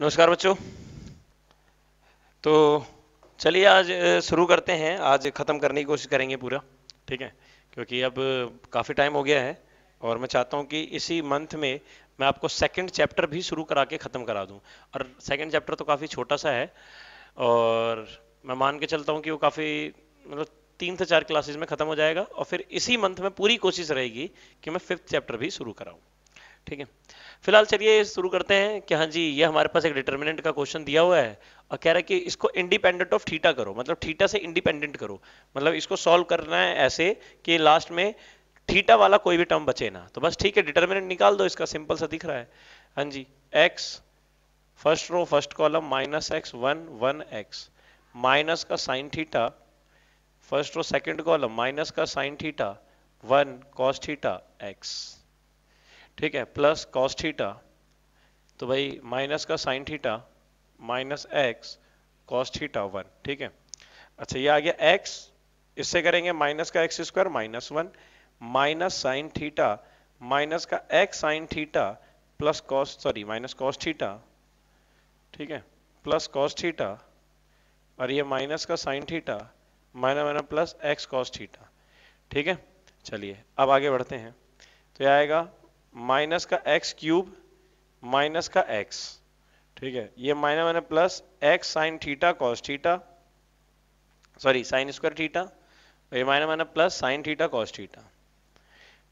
नमस्कार बच्चों तो चलिए आज शुरू करते हैं आज ख़त्म करने की कोशिश करेंगे पूरा ठीक है क्योंकि अब काफ़ी टाइम हो गया है और मैं चाहता हूँ कि इसी मंथ में मैं आपको सेकंड चैप्टर भी शुरू करा के ख़त्म करा दूं और सेकंड चैप्टर तो काफ़ी छोटा सा है और मैं मान के चलता हूँ कि वो काफ़ी मतलब तीन से चार क्लासेज में ख़त्म हो जाएगा और फिर इसी मंथ में पूरी कोशिश रहेगी कि मैं फिफ्थ चैप्टर भी शुरू कराऊँ ठीक है फिलहाल चलिए शुरू करते हैं कि हाँ जी ये हमारे पास एक डिटर्मिनेंट का क्वेश्चन दिया हुआ है और कह रहा है कि इसको इंडिपेंडेंट ऑफ थीटा करो मतलब थीटा से इंडिपेंडेंट करो मतलब इसको सॉल्व करना है ऐसे कि लास्ट में थीटा वाला कोई भी टर्म बचे ना तो बस ठीक है डिटर्मिनेंट निकाल दो इसका सिंपल सा दिख रहा है हाँ जी x first row first column minus x one one x minus का sine theta first row second column minus का sine theta one cos theta x ठीक है प्लस कॉस थीटा तो भाई माइनस का sine theta minus x cos theta one ठीक है अच्छा ये आ गया एक्स इससे करेंगे माइनस का x square minus one minus sine theta minus का x sine theta plus cos sorry minus cos theta ठीक है प्लस कॉस थीटा और ये माइनस का sine theta minus minus plus x cos theta ठीक है चलिए अब आगे बढ़ते हैं तो यह आएगा माइनस का एक्स क्यूब माइनस का एक्स ठीक है ये माइनस मैंने plus x sine theta cos theta sorry sine square theta ये minus minus plus sine theta cos theta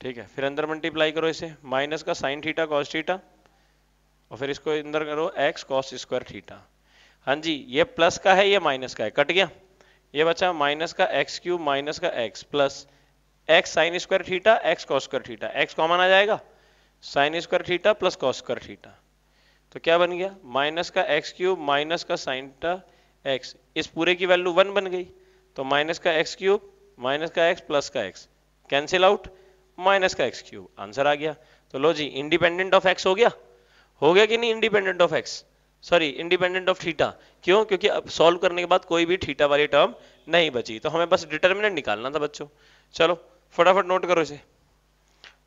ठीक है फिर अंदर मल्टीप्लाई करो इसे माइनस का साइन थीटा कॉस थीटा और फिर इसको अंदर करो एक्स कॉस स्क्वायर थीटा हाँ जी ये प्लस का है ये माइनस का है कट गया ये बचा माइनस का एक्स क्यूब माइनस का x plus x sine square theta x cos square theta x common आ जाएगा sine square theta plus cos square theta तो क्या बन गया माइनस का एक्स क्यूब माइनस का साइन टा एक्स इस पूरे की वैल्यू वन बन गई तो माइनस का एक्स क्यूब माइनस का एक्स प्लस का एक्स कैंसिल आउट माइनस का एक्स क्यूब आंसर आ गया तो लो जी इंडिपेंडेंट ऑफ एक्स हो गया हो गया कि नहीं independent of x sorry independent of theta क्यों क्योंकि अब सॉल्व करने के बाद कोई भी थीटा वाली टर्म नहीं बची तो हमें बस डिटर्मिनेंट निकालना था बच्चों चलो फटाफट नोट करो इसे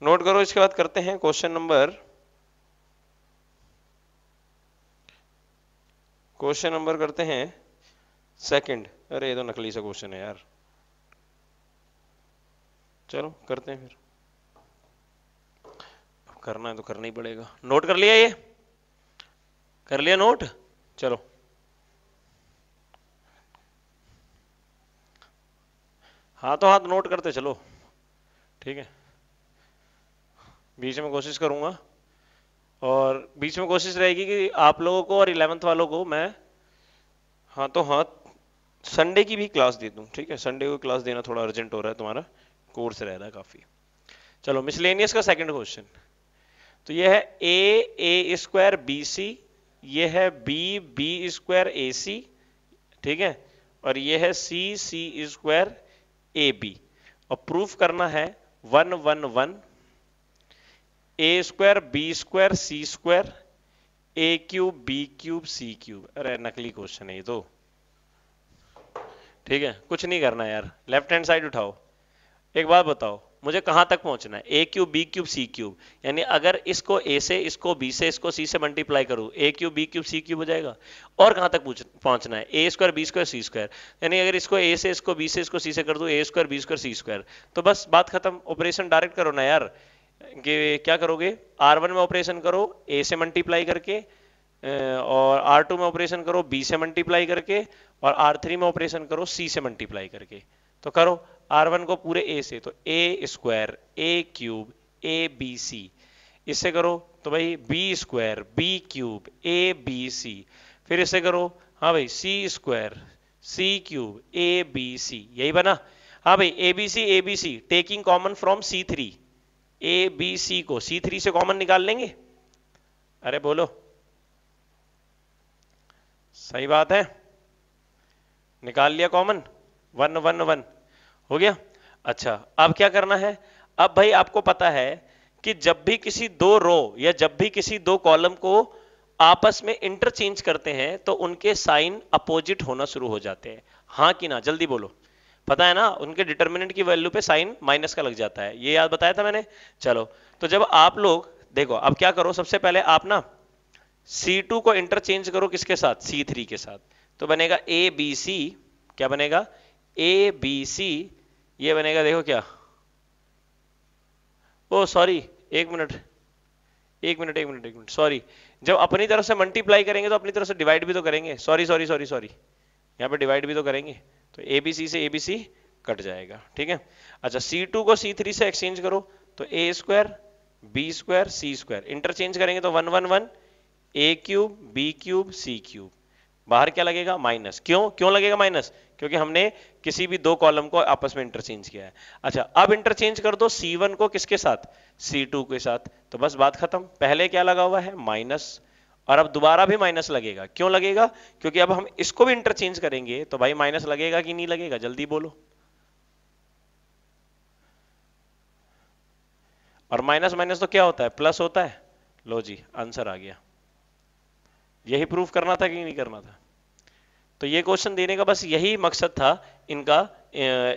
नोट करो इसके बाद करते हैं क्वेश्चन नंबर क्वेश्चन नंबर करते हैं सेकंड अरे ये तो नकली सा क्वेश्चन है यार चलो करते हैं फिर अब करना है तो करना ही पड़ेगा नोट कर लिया ये कर लिया नोट चलो हाथों हाथ नोट करते चलो ठीक है बीच में कोशिश करूंगा और बीच में कोशिश रहेगी कि आप लोगों को और इलेवंथ वालों को मैं हाँ तो हाँ संडे की भी क्लास दे दूँ ठीक है संडे को क्लास देना थोड़ा अर्जेंट हो रहा है तुम्हारा कोर्स रह रहा है काफ़ी चलो मिसलेनियस का सेकंड क्वेश्चन तो यह है ए ए स्क्वायर बी सी ये है B B square A C ठीक है और यह है C C square A B और प्रूफ करना है one one one A square B square C square A cube B cube C cube अरे नकली क्वेश्चन है ये तो ठीक है कुछ नहीं करना यार लेफ्ट हैंड साइड उठाओ एक बात बताओ मुझे कहां तक पहुंचना है A cube B cube C cube यानी अगर इसको ए से इसको बी से इसको सी से मल्टीप्लाई करूं A cube B cube C cube हो जाएगा और कहां तक पहुंचना है A square B square C square यानी अगर इसको ए से इसको बी से इसको सी से कर दूं A square B square C square तो बस बात खत्म ऑपरेशन डायरेक्ट करो ना यार क्या करोगे आर वन में ऑपरेशन करो ए से मल्टीप्लाई करके और आर टू में ऑपरेशन करो बी से मल्टीप्लाई करके और आर थ्री में ऑपरेशन करो सी से मल्टीप्लाई करके तो करो आर वन को पूरे ए से तो A square A cube A B C इससे करो तो भाई B square B cube A B C फिर इससे करो हाँ भाई C square C cube A B C यही बना हाँ भाई A B C A B C taking common from C three A B C को सी थ्री से कॉमन निकाल लेंगे अरे बोलो सही बात है निकाल लिया कॉमन वन वन वन हो गया अच्छा अब क्या करना है अब भाई आपको पता है कि जब भी किसी दो रो या जब भी किसी दो कॉलम को आपस में इंटरचेंज करते हैं तो उनके साइन अपोजिट होना शुरू हो जाते हैं हाँ कि ना जल्दी बोलो पता है ना उनके डिटर्मिनेंट की वैल्यू पे साइन माइनस का लग जाता है ये याद बताया था मैंने चलो तो जब आप लोग देखो अब क्या करो सबसे पहले आप ना C2 को इंटरचेंज करो किसके साथ C3 के साथ तो बनेगा ए बी सी क्या बनेगा ए बी सी ये बनेगा देखो क्या ओ सॉरी एक मिनट एक मिनट एक मिनट एक मिनट सॉरी जब अपनी तरफ से मल्टीप्लाई करेंगे तो अपनी तरफ से डिवाइड भी तो करेंगे सॉरी सॉरी सॉरी सॉरी यहां पे डिवाइड भी तो करेंगे तो ए बी सी से ए बी सी कट जाएगा ठीक है अच्छा सी टू को सी थ्री से एक्सचेंज करो तो A square B square C square interchange करेंगे तो one one one A cube B cube C cube बाहर क्या लगेगा माइनस क्यों क्यों लगेगा माइनस क्योंकि हमने किसी भी दो कॉलम को आपस में इंटरचेंज किया है अच्छा अब इंटरचेंज कर दो सी वन को किसके साथ सी टू के साथ तो बस बात खत्म पहले क्या लगा हुआ है माइनस और अब दोबारा भी माइनस लगेगा क्यों लगेगा क्योंकि अब हम इसको भी इंटरचेंज करेंगे तो भाई माइनस लगेगा कि नहीं लगेगा जल्दी बोलो और माइनस माइनस तो क्या होता है प्लस होता है लो जी आंसर आ गया यही प्रूफ करना था कि नहीं करना था तो ये क्वेश्चन देने का बस यही मकसद था इनका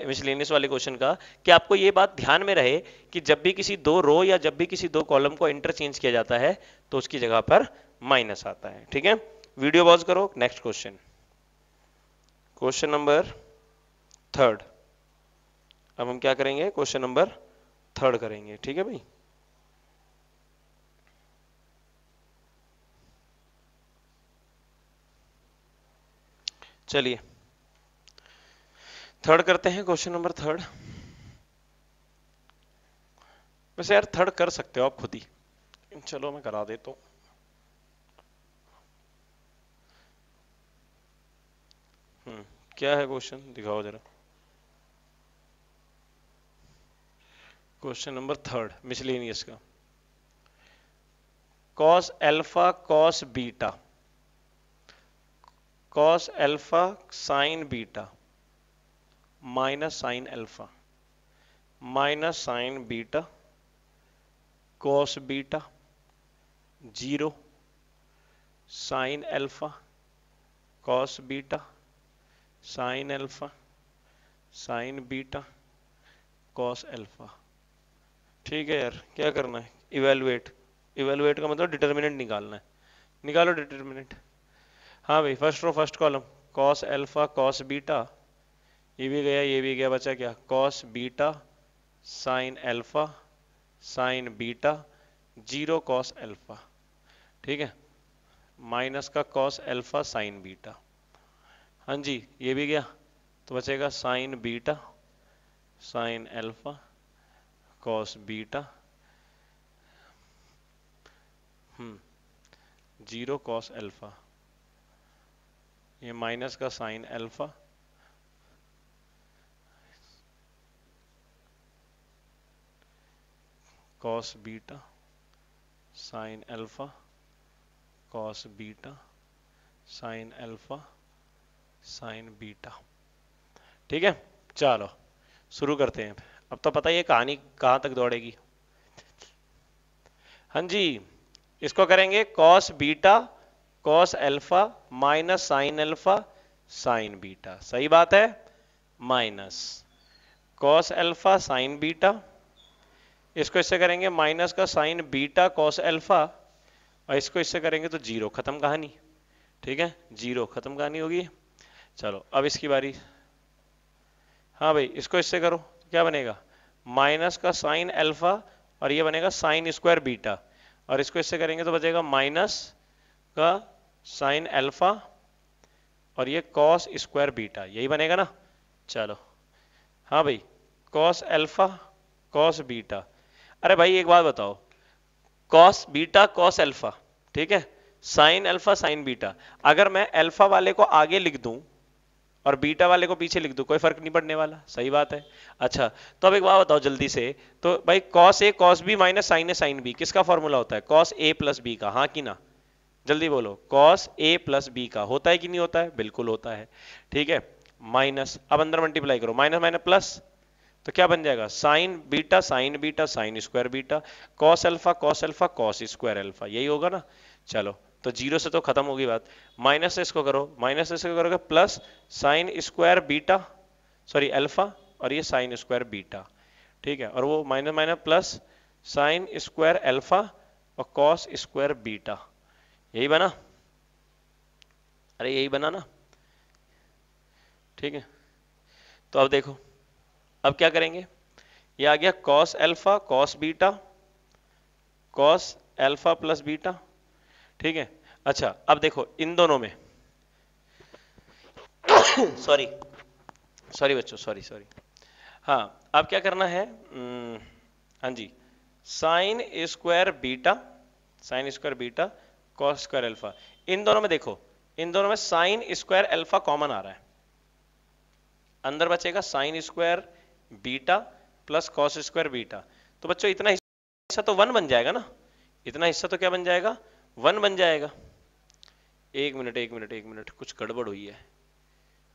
मिसलेनियस वाले क्वेश्चन का कि आपको ये बात ध्यान में रहे कि जब भी किसी दो रो या जब भी किसी दो कॉलम को इंटरचेंज किया जाता है तो उसकी जगह पर माइनस आता है ठीक है वीडियो पॉज करो next question question number third अब हम क्या करेंगे क्वेश्चन नंबर थर्ड करेंगे ठीक है भाई चलिए थर्ड करते हैं क्वेश्चन नंबर थर्ड वैसे यार थर्ड कर सकते हो आप खुद ही चलो मैं करा देता हूं हम्म, क्या है क्वेश्चन दिखाओ जरा क्वेश्चन नंबर थर्ड मिसलिनियस का cos alpha cos beta cos alpha sine beta minus sine alpha minus sine beta cos beta zero sine alpha cos beta sine alpha sine beta cos alpha ठीक है यार क्या करना है evaluate evaluate का मतलब determinant निकालना है निकालो डिटर्मिनेंट हाँ भाई first row first column cos alpha cos beta ये भी गया ये भी गया बचा क्या cos beta sine alpha sine beta zero cos alpha ठीक है माइनस का कॉस अल्फा साइन बीटा हाँ जी ये भी गया तो बचेगा sine beta sine alpha cos beta hmm zero cos alpha ये माइनस का sine alpha cos beta sine alpha cos beta sine alpha sine beta ठीक है चलो शुरू करते हैं अब तो पता ही कहानी कहां तक दौड़ेगी हां जी इसको करेंगे cos beta cos alpha minus sine alpha sine beta सही बात है minus cos alpha sine beta इसको इससे करेंगे माइनस का साइन बीटा कॉस एल्फा और इसको इससे करेंगे तो जीरो खत्म कहानी ठीक है जीरो खत्म कहानी होगी चलो अब इसकी बारी हाँ भाई इसको इससे करो क्या बनेगा माइनस का साइन अल्फा और ये बनेगा साइन स्क्वायर बीटा और इसको इससे करेंगे तो बचेगा माइनस का साइन अल्फा और ये कॉस स्क्वायर बीटा यही बनेगा ना चलो हाँ भाई कॉस अल्फा कॉस बीटा अरे भाई एक बात बताओ कॉस बीटा कॉस अल्फा ठीक है साइन अल्फा साइन बीटा अगर मैं अल्फा वाले को आगे लिख दूं और बीटा वाले को पीछे लिख दो कोई फर्क नहीं पड़ने वाला सही बात है अच्छा तो अब एक बात बताओ जल्दी से तो भाई cos A cos B minus sine A sine B किसका फॉर्मूला होता है कॉस ए प्लस बी का हाँ कि ना जल्दी बोलो कॉस ए प्लस बी का होता है कि नहीं होता है बिल्कुल होता है ठीक है माइनस अब अंदर मल्टीप्लाई करो माइनस माइनस प्लस तो क्या बन जाएगा sine beta sine beta sine square beta cos alpha cos alpha cos square alpha यही होगा ना चलो तो जीरो से तो खत्म होगी बात माइनस इसको करो माइनस इसको करोगे plus sine square beta sorry alpha और ये साइन स्क्वायर बीटा ठीक है और वो minus minus plus sine square alpha और कॉस स्क्वायर बीटा यही बना अरे यही बना ना ठीक है तो अब देखो अब क्या करेंगे ये आ गया cos alpha cos beta cos alpha plus beta ठीक है अच्छा अब देखो इन दोनों में सॉरी सॉरी बच्चों सॉरी सॉरी हाँ अब क्या करना है हाँ जी sine square beta sine square beta cos square alpha इन दोनों में देखो इन दोनों में साइन स्क्वायर अल्फा कॉमन आ रहा है अंदर बचेगा sine square beta plus cos square beta तो बच्चों इतना हिस्सा तो वन बन जाएगा ना इतना हिस्सा तो क्या बन जाएगा वन बन जाएगा एक मिनट एक मिनट एक मिनट कुछ गड़बड़ हुई है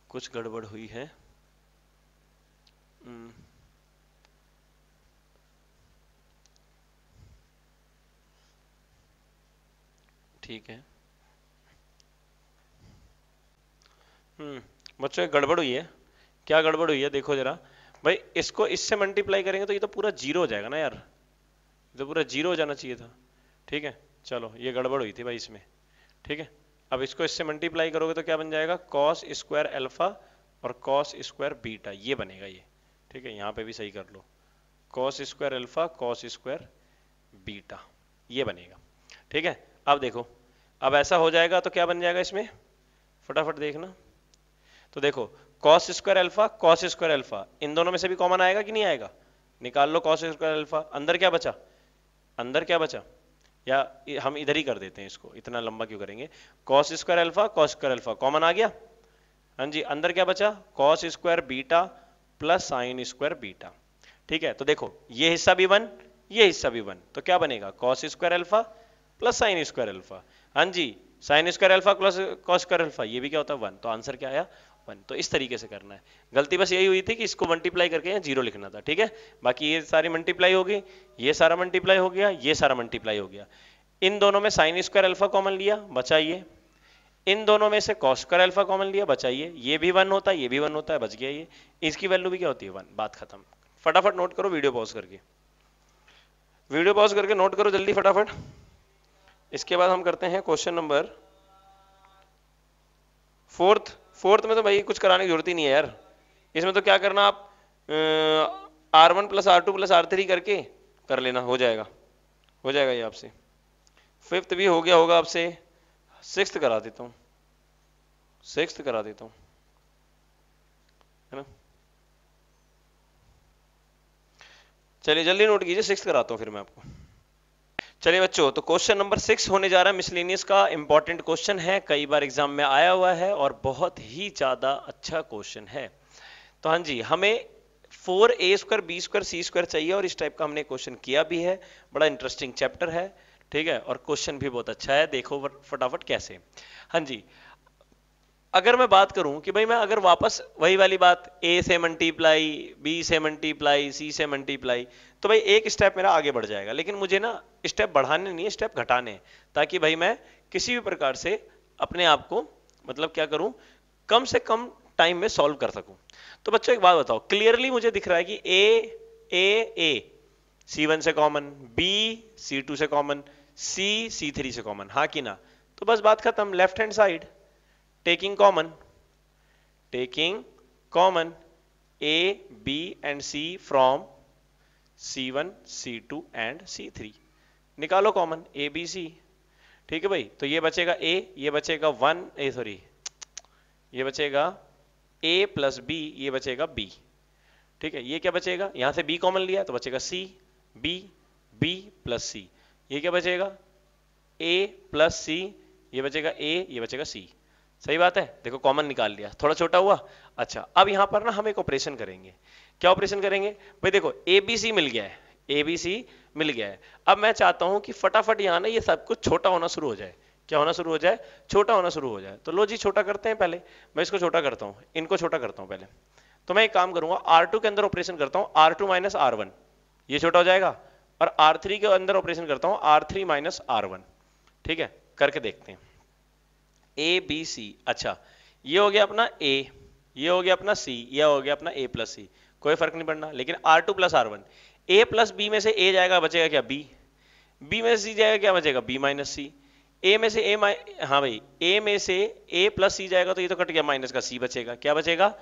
कुछ गड़बड़ हुई है हम्म। ठीक है हम्म बच्चों गड़बड़ हुई है क्या गड़बड़ हुई है देखो जरा भाई इसको इससे मल्टीप्लाई करेंगे तो ये तो पूरा जीरो हो जाएगा ना यार तो पूरा जीरो हो जाना चाहिए था ठीक है चलो ये गड़बड़ हुई थी भाई इसमें ठीक है अब इसको इससे मल्टीप्लाई करोगे तो क्या बन जाएगा कॉस स्क्वायर अल्फा और कॉस स्क्वायर बीटा ये बनेगा ये ठीक है यहाँ पे भी सही कर लो cos square alpha cos square beta ये बनेगा ठीक है अब देखो अब ऐसा हो जाएगा तो क्या बन जाएगा इसमें फटाफट देखना तो देखो cos square alpha cos square alpha इन दोनों में से भी कॉमन आएगा कि नहीं आएगा निकाल लो कॉस स्क्वायर अल्फा अंदर क्या बचा अंदर क्या बचा या हम इधर ही कर देते हैं इसको इतना लंबा क्यों करेंगे cos square alpha cos square alpha common आ गया हाँ जी अंदर क्या बचा cos square beta plus sine square beta ठीक है तो देखो ये हिस्सा भी वन ये हिस्सा भी वन तो क्या बनेगा cos square alpha plus sine square alpha हाँ जी sine square alpha plus cos square alpha ये भी क्या होता है वन तो आंसर क्या आया वन तो इस तरीके से करना है गलती बस यही हुई थी कि इसको मल्टीप्लाई करके यहाँ जीरो लिखना था ठीक है बाकी ये सारी मल्टीप्लाई होगी ये सारा मल्टीप्लाई हो गया ये सारा मल्टीप्लाई हो गया इन दोनों में साइन स्क्वायर अल्फा कॉमन लिया बचाइए इन दोनों में से कॉस स्क्वायर अल्फा कॉमन लिया बचाइए ये भी वन होता है ये भी वन होता है बच गया ये इसकी वैल्यू भी क्या होती है वन बात खत्म फटाफट नोट करो वीडियो पॉज करके वीडियो पॉज करके नोट करो जल्दी फटाफट इसके बाद हम करते हैं क्वेश्चन नंबर फोर्थ फोर्थ में तो भाई कुछ कराने की जरूरत ही नहीं है यार इसमें तो क्या करना आप R one plus R two plus R three करके कर लेना हो जाएगा हो जाएगा ये आपसे फिफ्थ भी हो गया होगा आपसे सिक्स करा देता हूँ सिक्स करा देता हूँ है ना चलिए जल्दी नोट कीजिए सिक्स कराता हूँ फिर मैं आपको चलिए बच्चों तो क्वेश्चन नंबर सिक्स होने जा रहा है मिसलिनियस का इंपॉर्टेंट क्वेश्चन है कई बार एग्जाम में आया हुआ है और बहुत ही ज्यादा अच्छा क्वेश्चन है तो हाँ जी हमें four A square B square C square चाहिए और इस टाइप का हमने क्वेश्चन किया भी है बड़ा इंटरेस्टिंग चैप्टर है ठीक है और क्वेश्चन भी बहुत अच्छा है देखो फटाफट कैसे हाँ जी अगर मैं बात करूं कि भाई मैं अगर वापस वही वाली बात ए से मल्टीप्लाई बी से मल्टीप्लाई सी से मल्टीप्लाई तो भाई एक स्टेप मेरा आगे बढ़ जाएगा लेकिन मुझे ना स्टेप बढ़ाने नहीं है स्टेप घटाने ताकि भाई मैं किसी भी प्रकार से अपने आप को मतलब क्या करूं कम से कम टाइम में सॉल्व कर सकूं तो बच्चों एक बात बताओ क्लियरली मुझे दिख रहा है कि A A A C one से कॉमन बी सी टू से कॉमन सी सी थ्री से कॉमन हाँ कि ना तो बस बात खत्म left hand side taking common taking common A B and C from C1, C2 and C3 निकालो कॉमन ए बी सी ठीक है भाई तो ये बचेगा ए ये बचेगा वन ए सॉरी ये बचेगा A प्लस बी ये बचेगा बी ठीक है ये क्या बचेगा यहां से बी कॉमन लिया तो बचेगा C B B plus C ये क्या बचेगा ए प्लस सी ये बचेगा ए ये बचेगा सी सही बात है देखो कॉमन निकाल लिया थोड़ा छोटा हुआ अच्छा अब यहां पर ना हम एक ऑपरेशन करेंगे क्या ऑपरेशन करेंगे भाई देखो एबीसी मिल गया है एबीसी मिल गया है अब मैं चाहता हूं कि फटाफट यहां ना ये सब कुछ छोटा होना शुरू हो जाए क्या होना शुरू हो जाए छोटा होना शुरू हो जाए तो लो जी छोटा करते हैं पहले मैं इसको छोटा करता हूं इनको छोटा करता हूं पहले तो मैं एक काम करूंगा R2 के अंदर ऑपरेशन करता हूं आर टू माइनस आर ये छोटा हो जाएगा और थ्री के अंदर ऑपरेशन करता हूं आर थ्री माइनस आर ठीक है करके देखते हैं ए बी सी अच्छा ये हो गया अपना ए ये हो गया अपना सी यह हो गया अपना ए प्लस सी कोई फर्क नहीं पड़ना लेकिन R two plus R one A plus B में से ए जाएगा बचेगा क्या बी बी में से सी जाएगा क्या बचेगा बी माइनस सी ए में से ए हाँ भाई ए में से ए प्लस सी जाएगा तो ये तो कट गया माइनस का सी बचेगा क्या बचेगा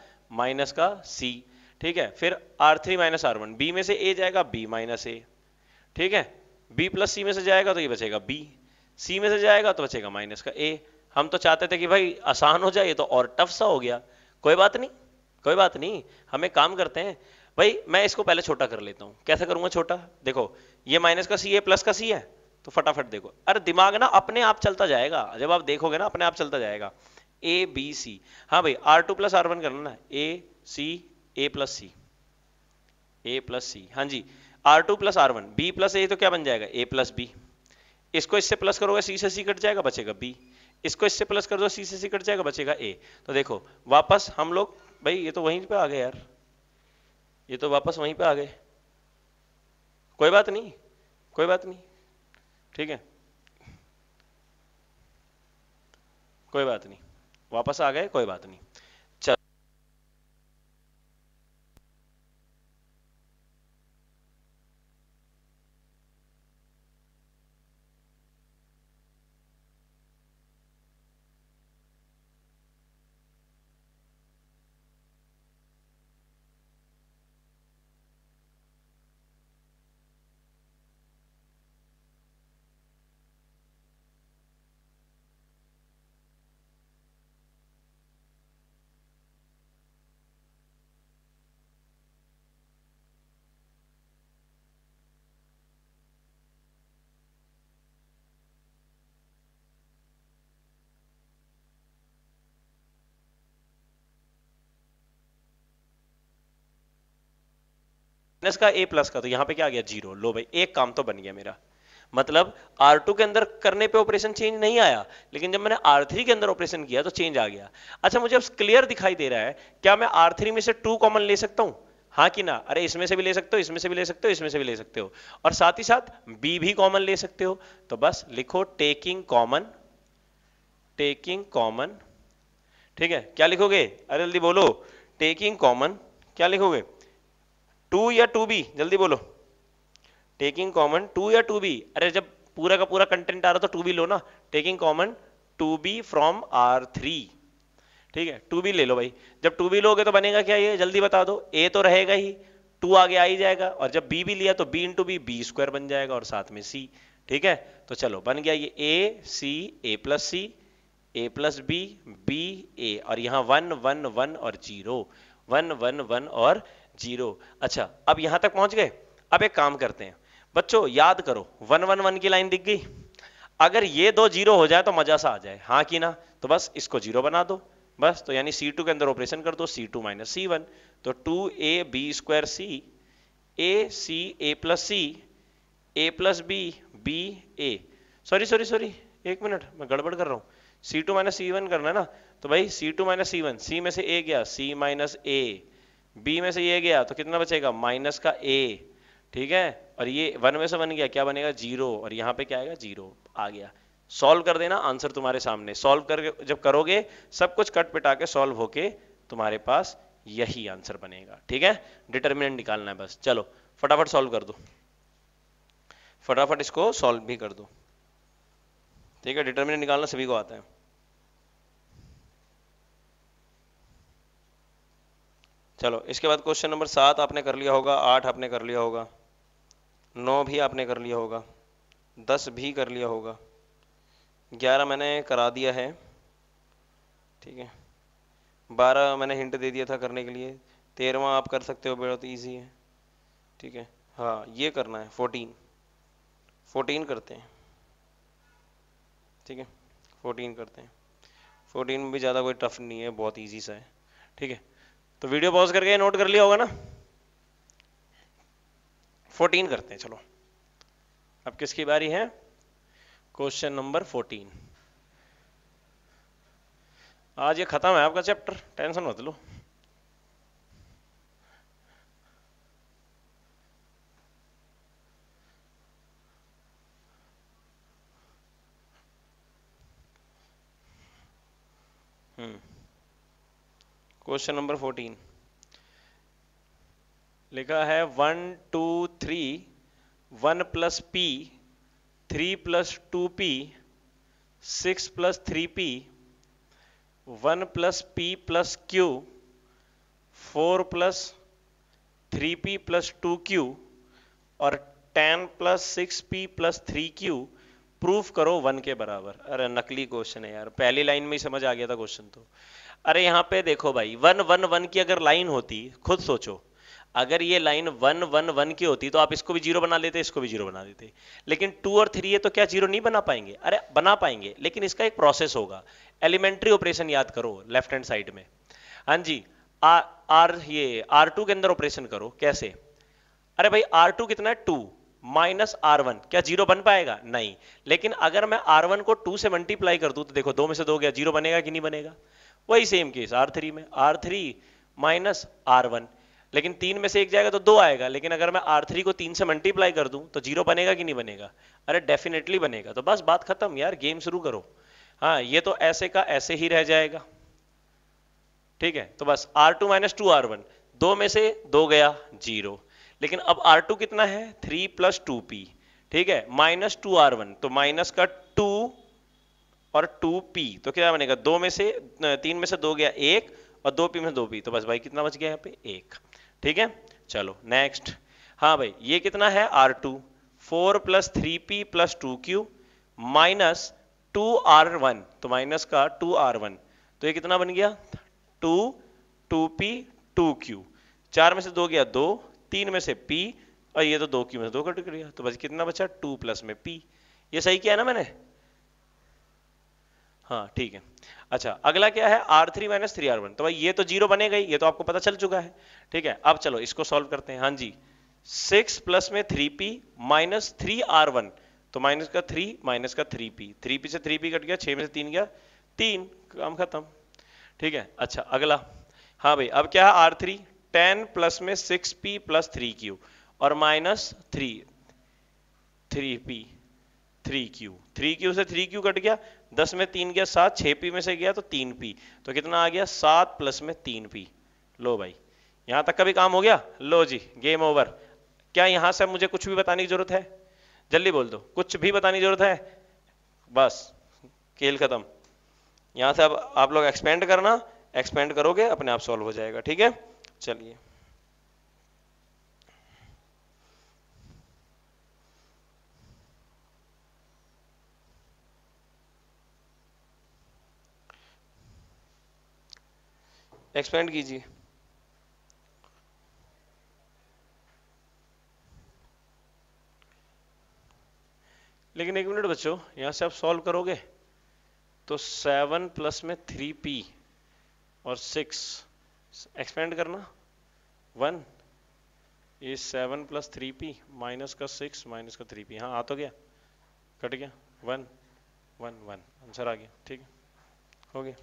माइनस का सी ठीक है फिर R three minus R one B में से ए जाएगा बी माइनस ए ठीक है बी प्लस सी में से जाएगा तो ये बचेगा बी सी में से जाएगा तो बचेगा माइनस का ए हम तो चाहते थे कि भाई आसान हो जाए तो और टफ सा हो गया कोई बात नहीं कोई बात नहीं हमें काम करते हैं भाई मैं इसको पहले छोटा कर लेता हूं कैसे करूंगा छोटा देखो ये माइनस का सी है प्लस का सी है तो फटाफट देखो अरे दिमाग ना अपने आप चलता जाएगा जब आप देखोगे ना अपने आप चलता जाएगा ए बी सी हाँ भाई R two plus R one कर ना ए C A plus C A plus C हाँ जी R two plus R one B plus A तो क्या बन जाएगा ए प्लस बी इसको इससे प्लस करोगे सी से सी कट जाएगा बचेगा बी इसको इससे प्लस कर दो सी से सी कट जाएगा बचेगा ए तो देखो वापस हम लोग भाई ये तो वहीं पे आ गए यार ये तो वापस वहीं पे आ गए कोई बात नहीं कोई बात नहीं ठीक है कोई बात नहीं वापस आ गए कोई बात नहीं माइनस का ए प्लस का तो यहां पे क्या आ गया जीरो लो भाई एक काम तो बन गया मेरा मतलब R2 के अंदर करने पे ऑपरेशन चेंज नहीं आया लेकिन जब मैंने R3 के अंदर ऑपरेशन किया तो चेंज आ गया अच्छा मुझे अब क्लियर दिखाई दे रहा है क्या मैं R3 में से टू कॉमन ले सकता हूं हाँ कि ना अरे इसमें से भी ले सकते हो इसमें से भी ले सकते हो इसमें से भी ले सकते हो और साथ ही साथ B भी कॉमन ले सकते हो तो बस लिखो टेकिंग कॉमन टेकिंग कॉमन ठीक है क्या लिखोगे अरे जल्दी बोलो टेकिंग कॉमन क्या लिखोगे टू या टू बी जल्दी बोलो टेकिंग कॉमन टू या टू बी अरे जब पूरा का पूरा कंटेंट आ रहा तो टू बी लो ना taking common two B from R three ठीक है टू बी ले लो भाई जब टू बी लोगे तो बनेगा क्या ये जल्दी बता दो ए तो रहेगा ही टू आगे आ ही जाएगा और जब बी भी लिया तो B into B B square बन जाएगा और साथ में सी ठीक है तो चलो बन गया ये A C A plus C A plus B B A और यहां वन वन वन और जीरो वन वन वन और जीरो अच्छा अब यहां तक पहुंच गए अब एक काम करते हैं बच्चों याद करो वन वन वन की लाइन दिख गई अगर ये दो जीरो हो जाए तो मजा सा आ जाए हाँ कि ना तो बस इसको जीरो बना दो बस तो यानी टू के अंदर ऑपरेशन कर दो C two minus C one तो two A B square C A C A plus C A plus B B A sorry sorry sorry एक मिनट मैं गड़बड़ कर रहा हूँ C two minus C one करना है ना तो भाई C two minus C one C में से ए गया सी माइनस ए बी में से ये गया तो कितना बचेगा माइनस का ए ठीक है और ये वन में से बन गया क्या बनेगा जीरो और यहाँ पे क्या आएगा जीरो आ गया सॉल्व कर देना आंसर तुम्हारे सामने सॉल्व करके जब करोगे सब कुछ कट पिटा के सॉल्व होके तुम्हारे पास यही आंसर बनेगा ठीक है डिटर्मिनेंट निकालना है बस चलो फटाफट सॉल्व कर दो फटाफट इसको सॉल्व भी कर दो ठीक है डिटर्मिनेंट निकालना सभी को आता है चलो इसके बाद क्वेश्चन नंबर सात आपने कर लिया होगा आठ आपने कर लिया होगा नौ भी आपने कर लिया होगा दस भी कर लिया होगा ग्यारह मैंने करा दिया है ठीक है बारह मैंने हिंट दे दिया था करने के लिए तेरहवा आप कर सकते हो बेहद ईजी है ठीक है हाँ ये करना है फोर्टीन फोर्टीन करते हैं ठीक है फोर्टीन करते हैं फोर्टीन में भी ज़्यादा कोई टफ नहीं है बहुत ईजी सा है ठीक है तो वीडियो पॉज करके नोट कर लिया होगा ना फोर्टीन करते हैं चलो अब किसकी बारी है क्वेश्चन नंबर फोर्टीन आज ये खत्म है आपका चैप्टर टेंशन मत लो हम्म क्वेश्चन नंबर फोर्टीन लिखा है one two three one plus P three plus two P six plus three P one plus P plus Q four plus three P plus two Q और ten plus six P plus three Q proof करो one के बराबर अरे नकली question है यार पहली line में ही समझ आ गया था क्वेश्चन तो अरे यहां पे देखो भाई वन वन वन की अगर लाइन होती खुद सोचो अगर ये लाइन वन वन वन की होती तो आप इसको भी जीरो बना लेते इसको भी जीरो बना देते लेकिन टू और थ्री है तो क्या जीरो नहीं बना पाएंगे अरे बना पाएंगे लेकिन इसका एक प्रोसेस होगा एलिमेंट्री ऑपरेशन याद करो लेफ्ट हैंड साइड में हाँ जी आ, आर ये आर टू के अंदर ऑपरेशन करो कैसे अरे भाई आर टू कितना है टू माइनस आर वन क्या जीरो बन पाएगा नहीं लेकिन अगर मैं आर वन को टू से मल्टीप्लाई कर दू तो देखो दो में से दो गया जीरो बनेगा कि नहीं बनेगा वही सेम केस आर थ्री में R three minus R one लेकिन तीन में से एक जाएगा तो दो आएगा लेकिन अगर मैं आर थ्री को तीन से मल्टीप्लाई कर दूं तो जीरो बनेगा कि नहीं बनेगा अरे डेफिनेटली बनेगा तो बस बात खत्म यार गेम शुरू करो हाँ ये तो ऐसे का ऐसे ही रह जाएगा ठीक है तो बस R two minus two R one दो में से दो गया जीरो लेकिन अब आर टू कितना है थ्री प्लस टू पी ठीक है माइनस टू आर वन तो माइनस का टू और टू पी तो क्या बनेगा दो में से तीन में से दो गया एक और दो पी में से दो पी तो बस भाई कितना बच गया यहाँ पे एक ठीक है चलो नेक्स्ट हाँ भाई ये कितना है R two four plus three P plus two Q minus two R one तो माइनस का टू आर वन तो ये कितना बन गया two two P two Q चार में से दो गया दो तीन में से पी और ये तो दो क्यू में से दो कट गया तो बस कितना बचा टू प्लस में पी ये सही किया ना मैंने हाँ ठीक है अच्छा अगला क्या है R three minus three R one तो भाई ये तो जीरो बने गई ये तो आपको पता चल चुका है ठीक है अब चलो इसको सॉल्व करते हैं हाँ जी सिक्स प्लस में three P minus three R one तो माइनस का थ्री माइनस का थ्री पी थ्री पी से थ्री पी कट गया छः में से तीन गया तीन काम खत्म ठीक है अच्छा अगला हाँ भाई अब क्या है आर थ्री टेन प्लस में six P plus three Q और minus three three P three Q three Q से थ्री क्यू कट गया दस में तीन गया सात छह पी में से गया तो तीन पी तो कितना आ गया सात प्लस में तीन पी लो भाई यहां तक का भी काम हो गया लो जी गेम ओवर क्या यहां से मुझे कुछ भी बताने की जरूरत है जल्दी बोल दो कुछ भी बताने की जरूरत है बस खेल खत्म यहां से अब आप लोग एक्सपेंड करना एक्सपेंड करोगे अपने आप सॉल्व हो जाएगा ठीक है चलिए एक्सपेंड कीजिए लेकिन एक मिनट बच्चों यहां से आप सॉल्व करोगे तो सेवन प्लस में थ्री पी और सिक्स एक्सपेंड करना वन ये seven plus three P minus का सिक्स माइनस का थ्री पी हाँ आ तो गया कट गया वन वन वन आंसर आ गया ठीक है हो गया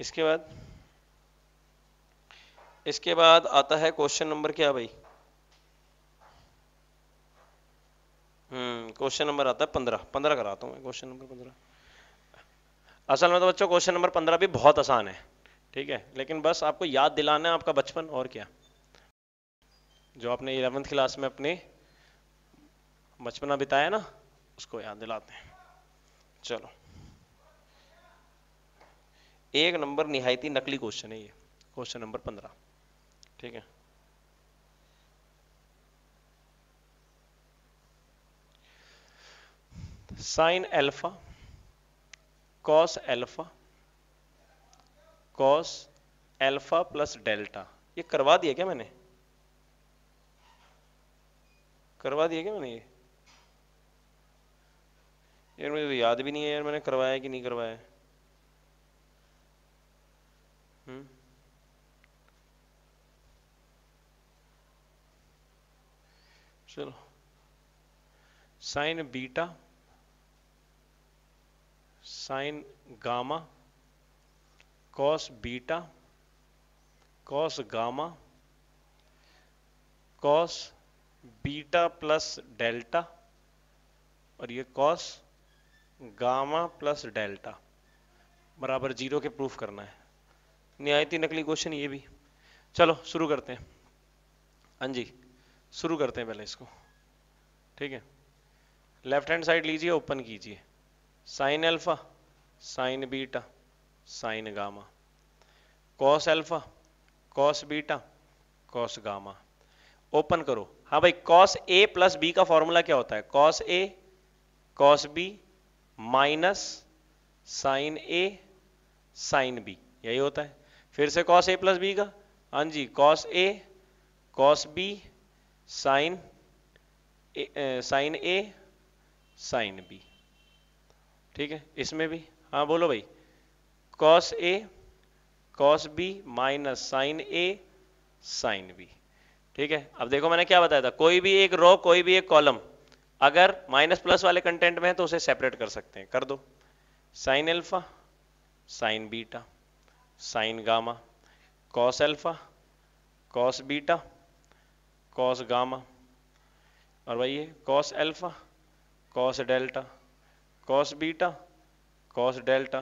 इसके बाद इसके बाद आता है क्वेश्चन नंबर क्या भाई हम्म क्वेश्चन नंबर आता है पंद्रह पंद्रह कराता हूँ मैं क्वेश्चन नंबर पंद्रह असल में तो बच्चों क्वेश्चन नंबर पंद्रह भी बहुत आसान है ठीक है लेकिन बस आपको याद दिलाना है आपका बचपन और क्या जो आपने इलेवेंथ क्लास में अपने बचपना बिताया ना उसको याद दिलाते हैं चलो एक नंबर निहायती नकली क्वेश्चन है ये क्वेश्चन नंबर पंद्रह ठीक है sine alpha cos alpha cos alpha plus delta ये करवा दिया क्या मैंने करवा दिया क्या मैंने ये यार मुझे तो याद भी नहीं है यार मैंने करवाया कि नहीं करवाया हम्म चलो sine beta sine gamma cos beta cos gamma cos beta plus delta और ये कॉस गामा प्लस डेल्टा बराबर जीरो के प्रूफ करना है न्यायती नकली क्वेश्चन ये भी चलो शुरू करते हैं हाँ जी शुरू करते हैं पहले इसको ठीक है लेफ्ट हैंड साइड लीजिए ओपन कीजिए sine alpha sine beta sine gamma cos alpha cos beta cos gamma open करो हाँ भाई कॉस ए प्लस बी का फॉर्मूला क्या होता है cos A cos B minus sine A sine B यही होता है फिर से कॉस ए प्लस बी का हाँ जी cos A cos B sine sine A sine B ठीक है इसमें भी हाँ बोलो भाई cos A cos B minus sine A sine B ठीक है अब देखो मैंने क्या बताया था कोई भी एक रो कोई भी एक कॉलम अगर माइनस प्लस वाले कंटेंट में है तो उसे सेपरेट कर सकते हैं कर दो sine alpha sine beta sine gamma cos alpha cos beta cos gamma और भाई ये cos alpha cos delta cos beta cos delta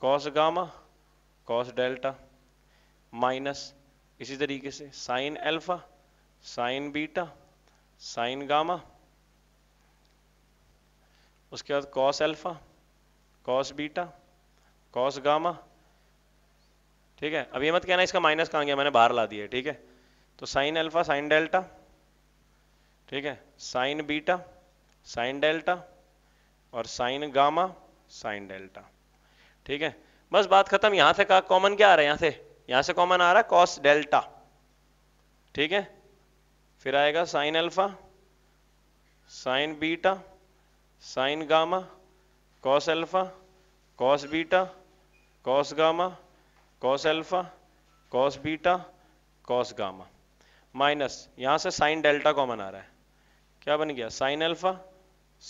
cos gamma cos delta minus इसी तरीके से sine alpha sine beta sine gamma उसके बाद cos alpha cos beta cos gamma ठीक है अब ये मत कहना इसका माइनस कहाँ गया मैंने बाहर ला दिया ठीक है तो साइन अल्फा साइन डेल्टा ठीक है साइन बीटा साइन डेल्टा और साइन गामा साइन डेल्टा ठीक है बस बात खत्म यहां से कहा कॉमन क्या आ रहा है यहां से यहां से कॉमन आ रहा है कॉस डेल्टा ठीक है फिर आएगा sine alpha sine beta sine gamma cos alpha cos beta cos gamma cos alpha cos beta cos gamma minus यहां से साइन डेल्टा कॉमन आ रहा है क्या बन गया sine alpha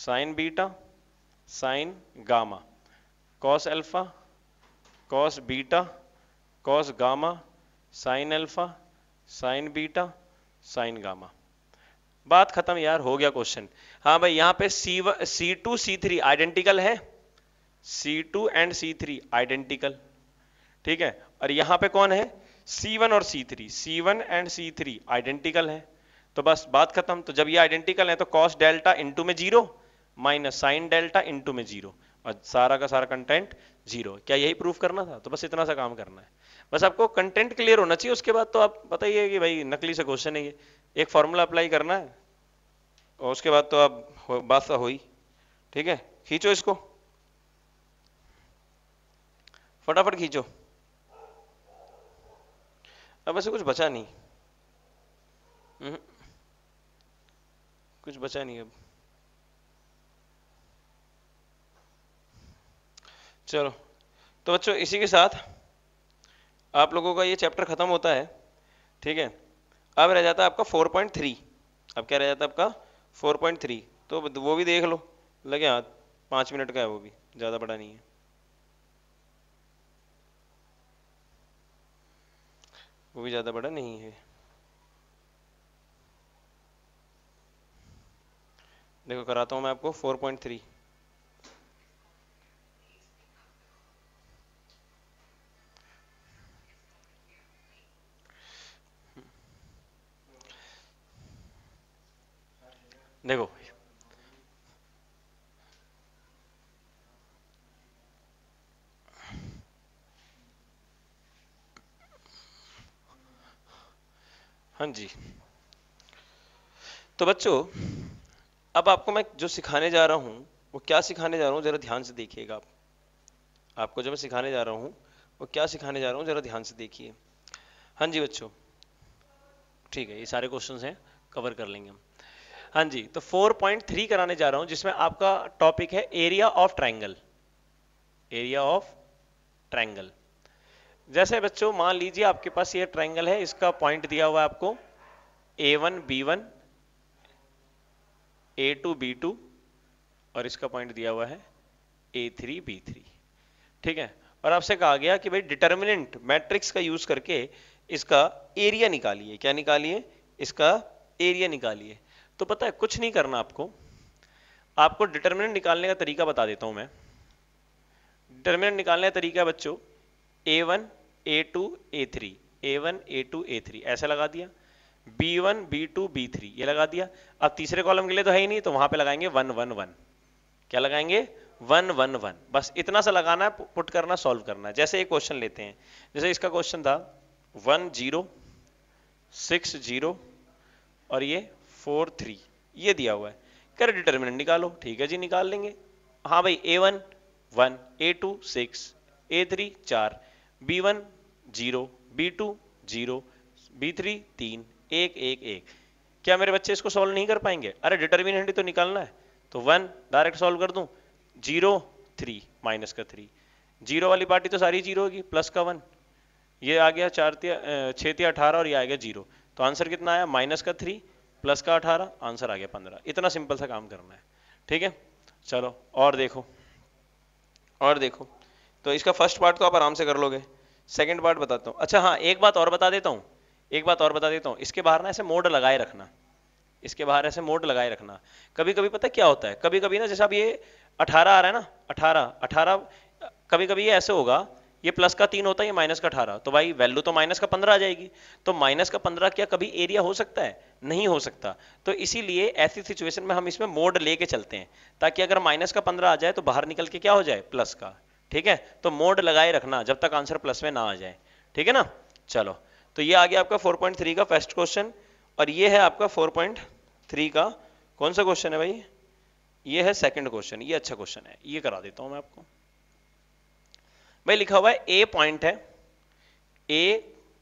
sine beta sine gamma cos alpha cos beta cos gamma sine alpha sine beta sine gamma बात खत्म यार हो गया क्वेश्चन हाँ भाई यहां पे C C two C three identical है C two and C three identical ठीक है और यहां पे कौन है C1 और C3 C1 and C three identical है तो बस बात खत्म तो जब ये आइडेंटिकल है तो कॉस डेल्टा इंटू में zero minus sine delta into में जीरो और सारा का सारा कंटेंट जीरो क्या यही प्रूफ करना था तो बस इतना सा काम करना है बस आपको कंटेंट क्लियर होना चाहिए उसके बाद तो आप बताइए कि भाई नकली से क्वेश्चन है ये एक फॉर्मूला अप्लाई करना है और उसके बाद तो आप बात तो हुई ठीक है खींचो इसको फटाफट खींचो अब ऐसे कुछ बचा नहीं हम्म। कुछ बचा नहीं अब चलो तो बच्चों इसी के साथ आप लोगों का ये चैप्टर खत्म होता है ठीक है अब रह जाता है आपका 4.3 अब क्या रह जाता है आपका 4.3 तो वो भी देख लो लगे हाथ पाँच मिनट का है वो भी ज़्यादा बड़ा नहीं है वो भी ज़्यादा बड़ा नहीं है देखो कराता हूं मैं आपको 4.3 देखो हाँ जी तो बच्चों अब आपको मैं जो सिखाने जा रहा हूँ वो क्या सिखाने जा रहा हूँ जरा ध्यान से देखिएगा आप आपको जो मैं सिखाने जा रहा हूँ वो क्या सिखाने जा रहा हूँ जरा ध्यान से देखिए हाँ जी बच्चों ठीक है ये सारे क्वेश्चन हैं कवर कर लेंगे हम हाँ जी तो 4.3 कराने जा रहा हूँ जिसमें आपका टॉपिक है area of triangle area of triangle जैसे बच्चों मान लीजिए आपके पास ये ट्रायंगल है इसका पॉइंट दिया हुआ है आपको A one B one A two B two और इसका पॉइंट दिया हुआ है ए थ्री बी थ्री ठीक है और आपसे कहा गया कि भाई डिटर्मिनेंट मैट्रिक्स का यूज करके इसका एरिया निकालिए क्या निकालिए इसका एरिया निकालिए तो पता है कुछ नहीं करना आपको आपको डिटर्मिनेंट निकालने का तरीका बता देता हूं मैं डिटर्मिनेंट निकालने का तरीका बच्चों A one A two A three A one A two A three ऐसे लगा दिया B one B two B three ये लगा दिया अब तीसरे कॉलम के लिए तो है ही नहीं तो वहां पे लगाएंगे वन वन वन क्या लगाएंगे वन वन वन बस इतना सा लगाना है पुट करना सॉल्व करना जैसे एक क्वेश्चन लेते हैं जैसे इसका क्वेश्चन था वन जीरो सिक्स जीरो और ये फोर थ्री ये दिया हुआ है कर डिटर्मिनेंट निकालो ठीक है जी निकाल लेंगे हाँ भाई A one one A two six A three चार B one zero B two zero B three तीन एक एक एक क्या मेरे बच्चे इसको सॉल्व नहीं कर पाएंगे अरे डिटर्मिनेंट तो निकालना है तो वन डायरेक्ट सॉल्व कर दूं जीरो थ्री माइनस का थ्री जीरो वाली पार्टी तो सारी जीरो होगी प्लस का वन ये आ गया चार छः तिया अठारह और ये आ गया जीरो तो आंसर कितना आया माइनस का थ्री प्लस का अठारह आंसर आ गया पंद्रह इतना सिंपल सा काम करना है ठीक है चलो और देखो और देखो तो इसका फर्स्ट पार्ट तो आप आराम से कर लोगे सेकेंड पार्ट बताता हूँ अच्छा हाँ एक बात और बता देता हूँ एक बात और बता देता हूँ इसके बाहर ना ऐसे मोड लगाए रखना इसके बाहर ऐसे मोड लगाए रखना कभी कभी पता क्या होता है कभी कभी ना जैसे अब ये अठारह आ रहा है ना अठारह अठारह कभी कभी ये ऐसे होगा ये प्लस का तीन होता है ये माइनस का अठारह तो भाई वैल्यू तो माइनस का पंद्रह आ जाएगी तो माइनस का पंद्रह क्या कभी एरिया हो सकता है नहीं हो सकता तो इसीलिए ऐसी सिचुएशन में हम इसमें मोड लेके चलते हैं ताकि अगर माइनस का पंद्रह आ जाए तो बाहर निकल के क्या हो जाए प्लस का ठीक है तो मोड लगाए रखना जब तक आंसर प्लस में ना आ जाए ठीक है ना चलो तो ये आ गया आपका 4.3 का फर्स्ट क्वेश्चन और ये है आपका 4.3 का कौन सा क्वेश्चन है भाई ये है सेकंड क्वेश्चन ये अच्छा क्वेश्चन है ये करा देता हूं मैं आपको भाई लिखा हुआ है ए पॉइंट है A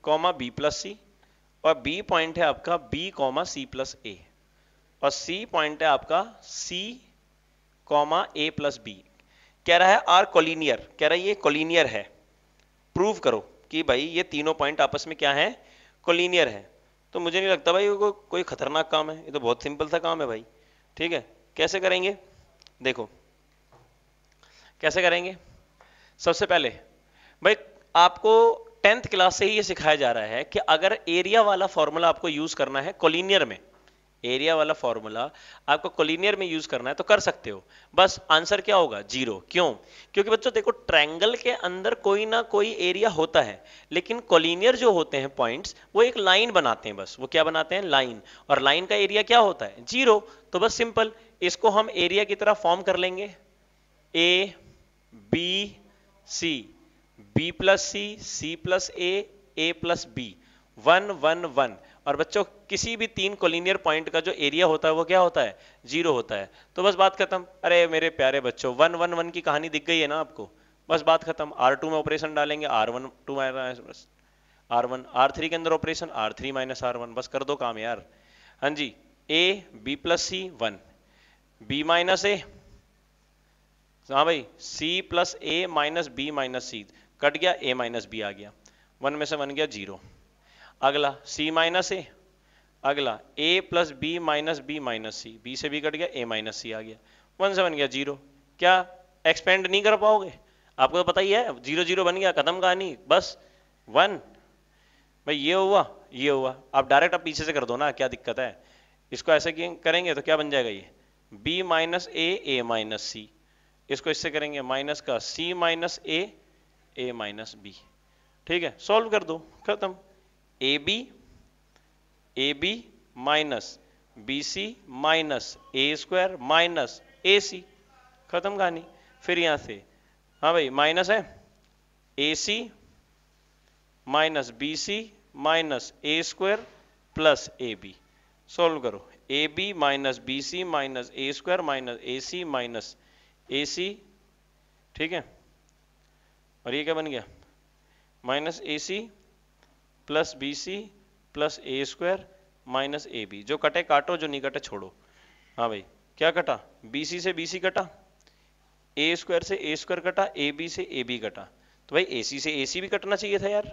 comma B plus C और बी पॉइंट है आपका B comma C plus A और सी पॉइंट है आपका C comma A plus B कह रहा है आर कॉलिनियर कह रहा है ये कॉलिनियर है प्रूव करो कि भाई ये तीनों पॉइंट आपस में क्या है कॉलिनियर है तो मुझे नहीं लगता भाई को, कोई खतरनाक काम है ये तो बहुत सिंपल सा काम है भाई ठीक है कैसे करेंगे देखो कैसे करेंगे सबसे पहले भाई आपको टेंथ क्लास से ही ये सिखाया जा रहा है कि अगर एरिया वाला फॉर्मूला आपको यूज करना है कॉलिनियर में एरिया वाला फॉर्मूला आपको कोलिनियर में यूज करना है तो कर सकते हो बस आंसर क्या होगा जीरो क्यों क्योंकि बच्चों देखो ट्रैंगल के अंदर कोई ना कोई एरिया होता है लेकिन कोलिनियर जो होते हैं पॉइंट्स वो एक लाइन बनाते हैं बस वो क्या बनाते हैं लाइन और लाइन का एरिया क्या होता है जीरो तो बस सिंपल इसको हम एरिया की तरह फॉर्म कर लेंगे A B C B plus C C plus A A plus B one one one और बच्चों किसी भी तीन कोलिनियर पॉइंट का जो एरिया होता है वो क्या होता है जीरो होता है तो बस बात खत्म अरे मेरे प्यारे बच्चों वन वन वन की कहानी दिख गई है ना आपको बस बात खत्म आर टू में ऑपरेशन डालेंगे R one two minus R one R three के अंदर operation R three minus R one बस कर दो काम यार हाँ जी A B plus C one B minus A हाँ भाई C plus A minus B minus C cut गया ए माइनस बी आ गया वन में से वन गया जीरो अगला सी माइनस ए अगला A plus B minus B minus C B से बी कट गया ए माइनस सी आ गया वन से बन गया जीरो क्या एक्सपेंड नहीं कर पाओगे आपको तो पता ही है जीरो जीरो बन गया खत्म कहानी बस वन भाई ये हुआ ये हुआ आप डायरेक्ट आप पीछे से कर दो ना क्या दिक्कत है इसको ऐसे करेंगे तो क्या बन जाएगा ये b minus A A minus C इसको इससे करेंगे माइनस का c minus A A minus B ठीक है सॉल्व कर दो खत्म A B A B minus B C minus A square minus A C खत्म कहानी फिर यहां से हाँ भाई माइनस है A C minus B C minus A square plus A B solve करो A B minus B C minus A square minus A C minus A C ठीक है और ये क्या बन गया minus A C plus B C plus A square minus A B जो कटे काटो जो नहीं कटे छोड़ो हाँ भाई क्या कटा बी सी से बी सी कटा ए स्क्वायर से ए स्क्वायर कटा ए बी से ए बी कटा तो भाई ए सी से ए सी भी कटना चाहिए था यार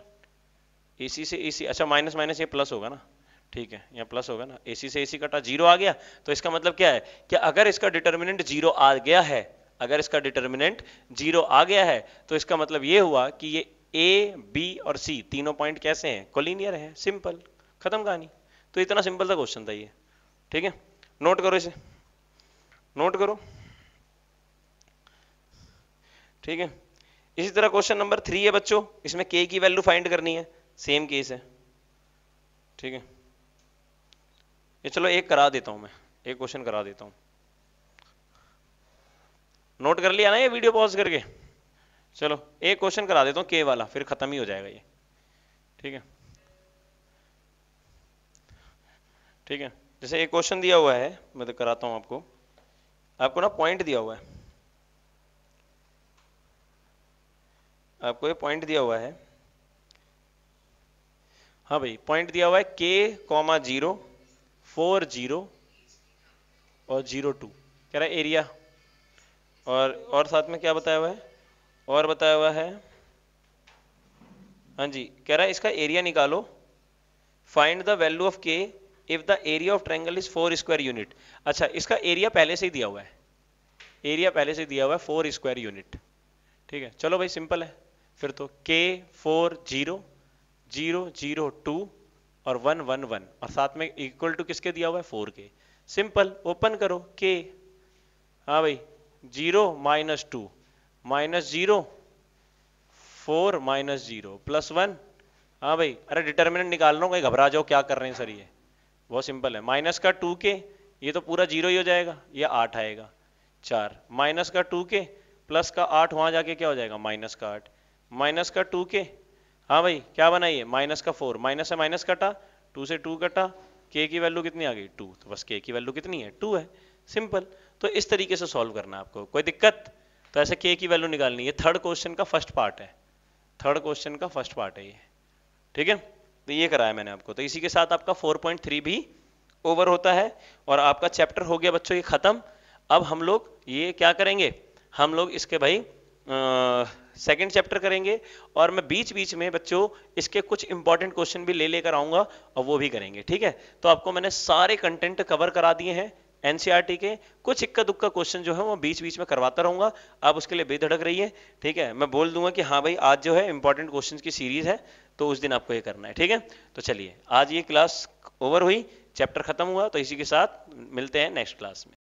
ए सी से ए सी अच्छा माइनस माइनस ये प्लस होगा ना ठीक है यहाँ प्लस होगा ना ए सी से ए सी कटा जीरो आ गया तो इसका मतलब क्या है कि अगर इसका डिटर्मिनेंट जीरो आ गया है अगर इसका डिटर्मिनेंट जीरो आ गया है तो इसका मतलब ये हुआ कि ये ए बी और सी तीनों पॉइंट कैसे हैं कोलिनियर है सिंपल खत्म कहानी तो इतना सिंपल सा क्वेश्चन था ये ठीक है नोट करो इसे नोट करो ठीक है इसी तरह क्वेश्चन नंबर थ्री है बच्चों इसमें के की वैल्यू फाइंड करनी है सेम केस है ठीक है ये चलो एक करा देता हूं मैं एक क्वेश्चन करा देता हूं नोट कर लिया ना ये वीडियो पॉज करके चलो एक क्वेश्चन करा देता हूँ के वाला फिर खत्म ही हो जाएगा ये ठीक है ठीक है जैसे एक क्वेश्चन दिया हुआ है मैं तो कराता हूँ आपको आपको ना पॉइंट दिया हुआ है आपको ये पॉइंट दिया हुआ है हाँ भाई पॉइंट दिया हुआ है K comma zero four zero और जीरो टू कह रहा है एरिया और और साथ में क्या बताया हुआ है और बताया हुआ है हाँ जी कह रहा है इसका एरिया निकालो find the value of K if the area of triangle is four square unit अच्छा इसका एरिया पहले से ही दिया हुआ है एरिया पहले से दिया हुआ है फोर स्क्वायर यूनिट ठीक है चलो भाई सिंपल है फिर तो K four zero zero zero two और वन वन वन और साथ में इक्वल टू किसके दिया हुआ है फोर के सिंपल ओपन करो के हाँ भाई zero minus two minus zero four minus zero plus one हाँ भाई अरे डिटर्मिनेंट निकाल रहा हूँ घबरा जाओ क्या कर रहे हैं सर ये बहुत सिंपल है माइनस का टू के ये तो पूरा जीरो ही हो जाएगा ये आठ आएगा चार माइनस का टू के प्लस का आठ वहां जाके क्या हो जाएगा माइनस का आठ माइनस का टू के हाँ भाई क्या बनाइए माइनस का फोर माइनस से माइनस कटा टू से टू कटा के की वैल्यू कितनी आ गई टू तो बस के की वैल्यू कितनी है टू है सिंपल तो इस तरीके से सॉल्व करना आपको कोई दिक्कत तो ऐसे के की वैल्यू निकालनी है थर्ड क्वेश्चन का फर्स्ट पार्ट है थर्ड क्वेश्चन का फर्स्ट पार्ट है ये ठीक है तो ये कराया मैंने आपको तो इसी के साथ आपका 4.3 भी ओवर होता है और आपका चैप्टर हो गया बच्चों ये खत्म अब हम लोग ये क्या करेंगे हम लोग इसके भाई सेकंड चैप्टर करेंगे और मैं बीच बीच में बच्चों इसके कुछ इंपॉर्टेंट क्वेश्चन भी ले लेकर आऊंगा और वो भी करेंगे ठीक है तो आपको मैंने सारे कंटेंट कवर करा दिए हैं एनसीईआरटी के कुछ इक्का दुक्का क्वेश्चन जो है वो बीच बीच में करवाता रहूंगा आप उसके लिए बेधड़क रहिए ठीक है मैं बोल दूंगा कि हाँ भाई आज जो है इंपॉर्टेंट क्वेश्चन की सीरीज है तो उस दिन आपको ये करना है ठीक है तो चलिए आज ये क्लास ओवर हुई चैप्टर खत्म हुआ तो इसी के साथ मिलते हैं नेक्स्ट क्लास में